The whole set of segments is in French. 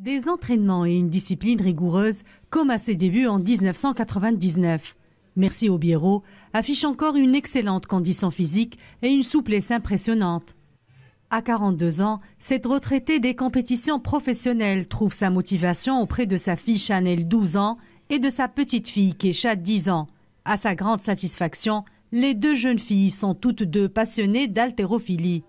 Des entraînements et une discipline rigoureuse, comme à ses débuts en 1999. Merci Aubierot affiche encore une excellente condition physique et une souplesse impressionnante. À 42 ans, cette retraitée des compétitions professionnelles trouve sa motivation auprès de sa fille Chanel 12 ans et de sa petite fille Kesha 10 ans. À sa grande satisfaction, les deux jeunes filles sont toutes deux passionnées d'haltérophilie.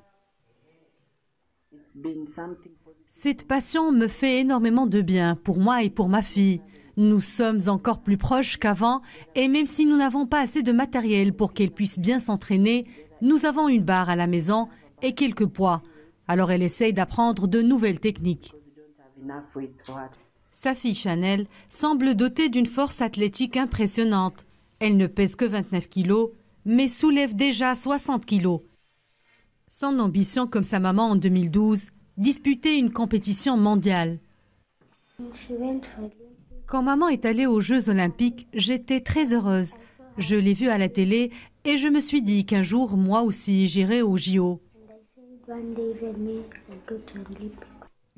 Cette passion me fait énormément de bien pour moi et pour ma fille. Nous sommes encore plus proches qu'avant et même si nous n'avons pas assez de matériel pour qu'elle puisse bien s'entraîner, nous avons une barre à la maison et quelques poids. Alors elle essaye d'apprendre de nouvelles techniques. Sa fille Chanel semble dotée d'une force athlétique impressionnante. Elle ne pèse que 29 kilos, mais soulève déjà 60 kilos. Son ambition, comme sa maman en 2012, disputer une compétition mondiale. Quand maman est allée aux Jeux olympiques, j'étais très heureuse. Je l'ai vue à la télé et je me suis dit qu'un jour, moi aussi, j'irai aux JO.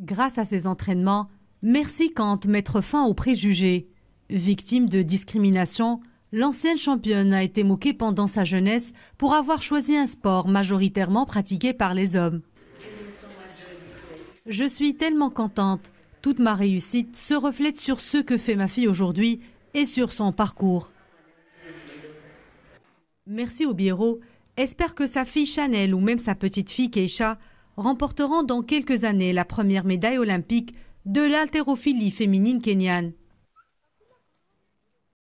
Grâce à ces entraînements, merci Kant mettre fin aux préjugés. Victime de discrimination, L'ancienne championne a été moquée pendant sa jeunesse pour avoir choisi un sport majoritairement pratiqué par les hommes. Je suis tellement contente. Toute ma réussite se reflète sur ce que fait ma fille aujourd'hui et sur son parcours. Merci au bureau. Espère que sa fille Chanel ou même sa petite fille Keisha remporteront dans quelques années la première médaille olympique de l'haltérophilie féminine kenyane.